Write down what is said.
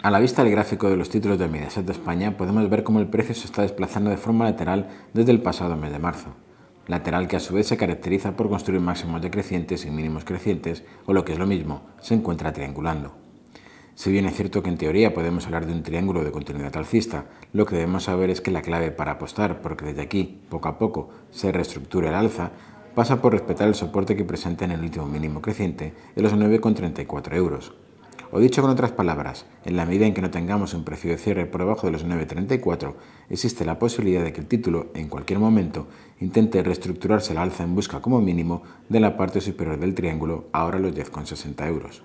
A la vista del gráfico de los títulos de Mediaset de España podemos ver cómo el precio se está desplazando de forma lateral desde el pasado mes de marzo, lateral que a su vez se caracteriza por construir máximos decrecientes y mínimos crecientes, o lo que es lo mismo, se encuentra triangulando. Si bien es cierto que en teoría podemos hablar de un triángulo de continuidad alcista, lo que debemos saber es que la clave para apostar, porque desde aquí, poco a poco, se reestructura el alza, pasa por respetar el soporte que presenta en el último mínimo creciente de los 9,34 euros, o dicho con otras palabras, en la medida en que no tengamos un precio de cierre por debajo de los 9,34, existe la posibilidad de que el título, en cualquier momento, intente reestructurarse la alza en busca como mínimo de la parte superior del triángulo, ahora los 10,60 euros.